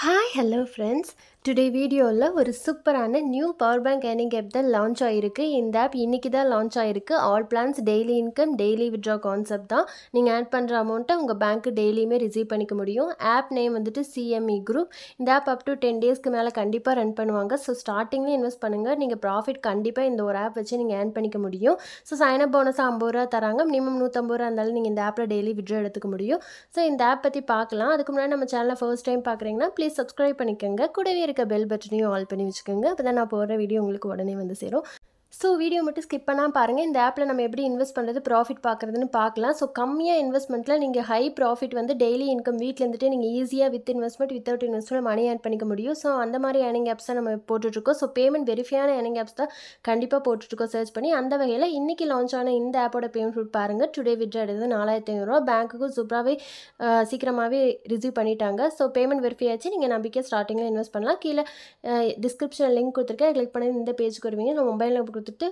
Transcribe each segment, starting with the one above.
Hi, hello friends. Today வீடியோவில் ஒரு சூப்பரான new power bank earning app தான் லான்ச் ஆகிருக்கு இந்த ஆப் இன்றைக்கி தான் லான்ச் ஆகிருக்கு all plans daily income daily withdraw concept தான் நீங்கள் ஆட் பண்ணுற அமௌண்ட்டை உங்கள் பேங்க்கு டெய்லியுமே ரிசீவ் பண்ணிக்க முடியும் ஆப் நேம் வந்துட்டு சிஎம்இ குரூப் e இந்த ஆப் அப் டு டென் டேஸ்க்கு மேலே கண்டிப்பாக ரன் பண்ணுவாங்க ஸோ ஸ்டார்டிங்லேயே இன்வெஸ்ட் பண்ணுங்கள் நீங்கள் ப்ராஃபிட் கண்டிப்பாக இந்த ஒரு ஆப் வச்சு நீங்கள் ஏர்ன் பண்ணிக்க முடியும் ஸோ அப் போனஸாக ஐம்பது ரூபா தராங்க மினிமம் நூற்றம்பது ரூபா இருந்தாலும் நீங்கள் இந்த ஆப்பில் டெய்லி விட்ரா எடுத்துக்க முடியும் ஸோ இந்த ஆப் பற்றி பார்க்கலாம் அதுக்கு முன்னாடி நம்ம சேனலை ஃபர்ஸ்ட் டைம் பார்க்குறீங்கன்னா ப்ளீஸ் சப்ஸ்கிரைப் பண்ணிக்கோங்க கூடவே இருக்க பெல் பட்டனையும் ஆல் பண்ணி வச்சுக்கோங்க அப்போ தான் நான் போடுற வீடியோ உங்களுக்கு உடனே வந்து சேரும் ஸோ வீடியோ மட்டும் ஸ்கிப் பண்ணால் பாருங்கள் இந்த ஆப்பில் நம்ம எப்படி இன்வெஸ்ட் பண்ணுறது ப்ராஃபிட் பார்க்குறதுன்னு பார்க்கலாம் ஸோ கம்மியாக இன்வெஸ்ட்மெண்ட்டில் நீங்கள் ஹை ப்ராஃபிட் வந்து டெய்லி இன்கம் வீட்டில் இருந்துட்டு நீங்கள் ஈஸியாக with investment without investment money earn பண்ணிக்க முடியும் ஸோ அந்த மாதிரி ஏர்னிங் ஆப்ஸ் தான் நம்ம போட்டுட்ருக்கோம் ஸோ பேமெண்ட் வெரிஃபையான ஏர்னிங் ஆப்ஸ் தான் கண்டிப்பாக போட்டுட்ருக்கோம் சர்ச் பண்ணி அந்த வகையில் இன்றைக்கி லான்ச் ஆன இந்த ஆப்போட பேமெண்ட் ஃபுட் பாருங்கள் டுடே விட்ரா எடுத்தது நாலாயிரத்தி ஐநூறுரூவா பேங்க்குக்கும் சூப்பராகவே சீக்கிரமாகவே ரிசீவ் பண்ணிட்டாங்க ஸோ பேமெண்ட் வெரிஃபை நீங்கள் நம்பிக்கை ஸ்டார்டிங்கில் இன்வெஸ்ட் பண்ணலாம் கீழே டிஸ்கிரிப்ஷனில் லிங்க் கொடுத்துருக்கேன் கிளிக் பண்ணி இந்த பேஜுக்கு வருவீங்க மொபைலில் கொடுத்துட்டு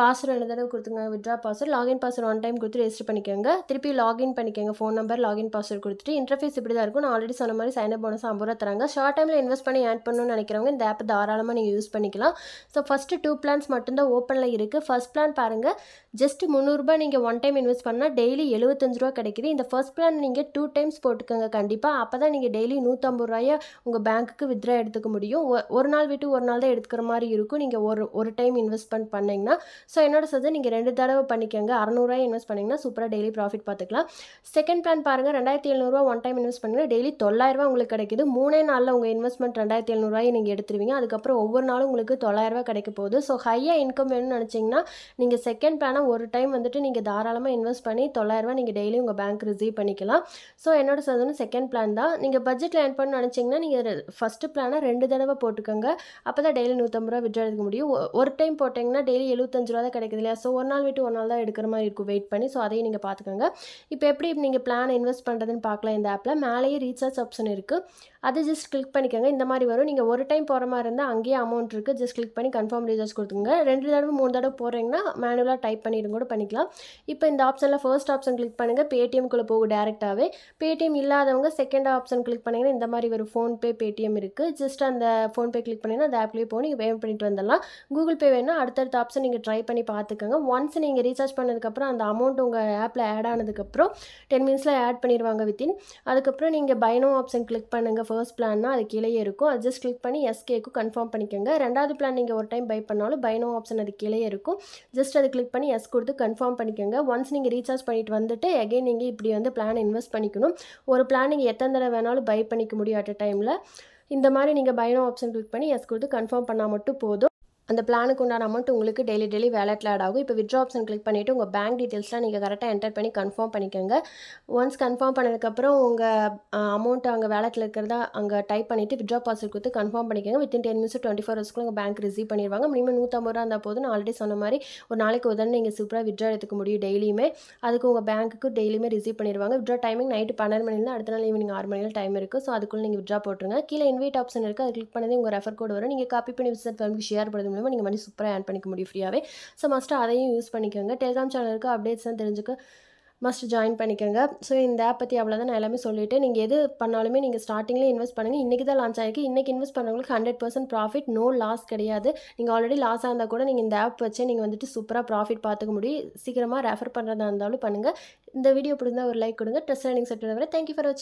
பாஸ்வேர்டு ரெண்டு தடவை கொடுத்துங்க withdraw password login password one time கொடுத்து ரெஜிஸ்டர் பண்ணிக்கோங்க திருப்பி லாகின் பண்ணிக்கோங்க ஃபோன் நம்பர் லாகின் பாஸ்வேர்டு கொடுத்துட்டு இன்டர்ஃபேஸ் இப்படி தான் இருக்கும் நான் ஆல்ரெடி சொன்ன மாதிரி சைன் அப் போனஸ் ஐம்பது ரூபா தராங்க ஷார்ட் டைமில் இன்வெஸ்ட் பண்ணி ஆட் பண்ணணும்னு நினைக்கிறவங்க இந்த ஆப் தாராளமாக நீங்கள் யூஸ் பண்ணிக்கலாம் ஸோ ஃபஸ்ட்டு டூ பிளான்ஸ் மட்டும்தான் ஓப்பனில் இருக்குது ஃபஸ்ட் பிளான் பாருங்கள் ஜஸ்ட் முந்நூறுரூபா நீங்கள் ஒன் டைம் இன்வெஸ்ட் பண்ணால் டெய்லி எழுபத்தஞ்சு ரூபா கிடைக்குது இந்த ஃபஸ்ட் பிளான் நீங்கள் டூ டைம்ஸ் போட்டுக்கோங்க கண்டிப்பாக அப்போ தான் நீங்கள் டெய்லி நூற்றம்பது ரூபாயை உங்கள் பேங்க்குக்கு வித்ரா எடுத்துக்க முடியும் ஒரு நாள் விட்டு ஒரு நாள் தான் எடுத்துக்கிற மாதிரி இருக்கும் நீங்கள் ஒரு ஒரு டைம் இன்வெஸ்ட்மெண்ட் பண்ணிங்கன்னா ஸோ என்னோட சஜன் நீங்கள் ரெண்டு தடவை பண்ணிக்கோங்க அறநூறுவா இன்வெஸ்ட் பண்ணிங்கன்னா சூப்பராக டெய்லி ப்ராஃபிட் பார்த்துக்கலாம் செகண்ட் பிளான் பாருங்கள் ரெண்டாயிரத்தி எழுநூறுவா ஒன் டைம் இன்வெஸ்ட் பண்ணுங்கள் டெய்லி தொள்ளாயிரரூவா உங்களுக்கு கிடைக்குது மூணே நாளில் உங்கள் இன்வெஸ்ட்மெண்ட் ரெண்டாயிரத்தி எழுநூறுவாயை நீங்கள் எடுத்துருவீங்க அதுக்கப்புறம் ஒவ்வொரு நாளும் உங்களுக்கு தொள்ளாயிரரூவா கிடைக்க போகுது ஸோ ஹையாக இன்கம் வேணும்னு நினச்சிங்கன்னா நீங்கள் செகண்ட் பிளானை ஒரு டைம் வந்துட்டு நீங்கள் தாராளமாக இன்வெஸ்ட் பண்ணி தொள்ளாயிரரூவா நீங்கள் டெய்லி உங்கள் பேங்க் ரிசீவ் பண்ணிக்கலாம் ஸோ என்னோட சதுன்னு செகண்ட் பிளான் தான் நீங்கள் பட்ஜெட்டில் ஏர்ன் பண்ண நினச்சிங்கன்னா நீங்கள் ஃபஸ்ட்டு பிளானை ரெண்டு தடவை போட்டுக்கோங்க அப்போ தான் டெய்லி நூற்றம்பது ரூபா விட்ரா எடுக்க முடியும் ஒரு டைம் போட்டிங்கன்னா டெய்லி எழுபத்தஞ்சு பதினஞ்சு கிடைக்குது இல்லையா ஸோ ஒரு நாள் விட்டு ஒரு நாள் தான் எடுக்கிற மாதிரி இருக்கும் வெயிட் பண்ணி ஸோ அதையும் நீங்கள் பார்த்துக்கோங்க இப்போ எப்படி நீங்கள் பிளான் இன்வெஸ்ட் பண்ணுறதுன்னு பார்க்கலாம் இந்த ஆப்பில் மேலேயே ரீசார்ஜ் ஆப்ஷன் இருக்குது அதை ஜஸ்ட் கிளிக் பண்ணிக்கோங்க இந்த மாதிரி வரும் நீங்கள் ஒரு டைம் போகிற மாதிரி இருந்தால் அங்கேயே அமௌண்ட் இருக்குது ஜஸ்ட் கிளிக் பண்ணி கன்ஃபார்ம் ரீசார்ஜ் கொடுத்துங்க ரெண்டு தடவை மூணு தடவை போகிறீங்கன்னா மேனுவலாக டைப் பண்ணிடும் கூட பண்ணிக்கலாம் இப்போ இந்த ஆப்ஷனில் ஃபர்ஸ்ட் ஆப்ஷன் கிளிக் பண்ணுங்கள் பேடிஎம்குள்ளே போகும் டேரெக்டாகவே பேடிஎம் இல்லாதவங்க செகண்ட் ஆப்ஷன் கிளிக் பண்ணிங்கன்னா இந்த மாதிரி வரும் ஃபோன்பே பேடிஎம் இருக்குது ஜஸ்ட் அந்த ஃபோன்பே கிளிக் பண்ணிங்கன்னா அந்த ஆப்லேயே போய் நீங்கள் பேமெண்ட் பண்ணிட்டு வந்துடலாம் கூகுள் பே வேணால் அடுத்தடுத்த ஆப்ஷன் நீங்கள் ட்ரை ட்ரை பண்ணி பார்த்துக்கோங்க ஒன்ஸ் நீங்கள் ரீசார்ஜ் பண்ணதுக்கப்புறம் அந்த அமௌண்ட் உங்கள் ஆப்பில் ஆட் ஆனதுக்கப்புறம் டென் மினிட்ஸில் ஆட் பண்ணிடுவாங்க வித்தின் அதுக்கப்புறம் நீங்கள் பைனோ ஆப்ஷன் கிளிக் பண்ணுங்கள் ஃபர்ஸ்ட் பிளான்னா அது கீழே இருக்கும் அது ஜஸ்ட் கிளிக் பண்ணி எஸ்கேக்கும் கன்ஃபார்ம் பண்ணிக்கோங்க ரெண்டாவது பிளான் நீங்கள் ஒரு டைம் பை பண்ணாலும் பைனோ ஆப்ஷன் அது கீழே இருக்கும் ஜஸ்ட் அது கிளிக் பண்ணி எஸ் கொடுத்து கன்ஃபார்ம் பண்ணிக்கோங்க ஒன்ஸ் நீங்கள் ரீசார்ஜ் பண்ணிட்டு வந்துட்டு அகைன் நீங்கள் இப்படி வந்து பிளான் இன்வெஸ்ட் பண்ணிக்கணும் ஒரு பிளான் நீங்கள் எத்தனை தடவை வேணாலும் பை பண்ணிக்க முடியும் அட் அ டைமில் இந்த மாதிரி நீங்கள் பைனோ ஆப்ஷன் கிளிக் பண்ணி எஸ் கொடுத்து கன்ஃபார்ம் பண்ணால் மட்டும் போதும் அந்த பிளானுக்கு உண்டான அமௌண்ட் உங்களுக்கு டெய்லி டெய்லி வேலெட்டில் ஆட் ஆகும் இப்போ விட்ரா ஆப்ஷன் கிளிக் பண்ணிவிட்டு உங்கள் பேங்க் டீட்டெயில்ஸ்லாம் நீங்கள் கரெக்டாக என்டர் பண்ணி கன்ஃபார்ம் பண்ணிக்கோங்க ஒன்ஸ் கன்ஃபார்ம் பண்ணதுக்கப்புறம் உங்கள் அமௌண்ட் அங்கே வேலெட்டில் இருக்கிறதா அங்கே டைப் பண்ணிவிட்டு விட்ரா பாஸ்வேர்ட் கொடுத்து கன்ஃபார்ம் பண்ணிக்கோங்க within ten minutes twenty four ஹவர்ஸ்க்கு உங்கள் பேங்க் ரிசீவ் பண்ணிடுவாங்க மினிமம் நூற்றம்பது ரூபா இருந்தால் போதும் நான் ஆல்ரெடி சொன்ன மாதிரி ஒரு நாளைக்கு உடனே நீங்கள் சூப்பராக விட்ரா எடுத்துக்க முடியும் டெய்லியுமே அதுக்கு உங்கள் பேங்க்குக்கு டெய்லியுமே ரிசீவ் பண்ணிடுவாங்க விட்ரா டைமிங் நைட்டு பன்னெண்டு மணிலேருந்து அடுத்த நாள் ஈவினிங் ஆறு மணியில் டைம் இருக்குது ஸோ அதுக்குள்ளே நீங்கள் விட்ரா போட்டுருங்க கீழே இன்வைட் ஆப்ஷன் இருக்குது அது கிளிக் பண்ணதே உங்கள் ரெஃபர் கோடு வரும் நீங்கள் காப்பி பண்ணி விசிட் ஃபேமிலிக்கு ஷேர் பண்ணுறது மூலமாக நீங்கள் மணி சூப்பராக ஏர்ன் பண்ணிக்க முடியும் ஃப்ரீயாகவே ஸோ மஸ்ட்டாக அதையும் யூஸ் பண்ணிக்கோங்க டெலிகிராம் சேனலுக்கு இருக்குது அப்டேட்ஸ்லாம் தெரிஞ்சுக்க மஸ்ட் ஜாயின் பண்ணிக்கோங்க ஸோ இந்த ஆப் பற்றி அவ்வளோதான் நான் எல்லாமே சொல்லிவிட்டு நீங்கள் எது பண்ணாலுமே நீங்கள் ஸ்டார்டிங்லேயே இன்வெஸ்ட் பண்ணுங்கள் இன்றைக்கி தான் லான்ச் ஆகிருக்கு இன்றைக்கி இன்வெஸ்ட் பண்ணவங்களுக்கு hundred percent profit no loss கிடையாது நீங்கள் ஆல்ரெடி லாஸ் ஆகிருந்தால் கூட நீங்கள் இந்த ஆப் வச்சே நீங்கள் வந்துட்டு சூப்பராக ப்ராஃபிட் பார்த்துக்க முடியும் சீக்கிரமாக ரெஃபர் பண்ணுறதா இருந்தாலும் பண்ணுங்கள் இந்த வீடியோ பிடிந்தா ஒரு லைக் கொடுங்க ட்ரெஸ் லேர்னிங் செட் வர தேங்க்யூ ஃபார் வாட்சிங்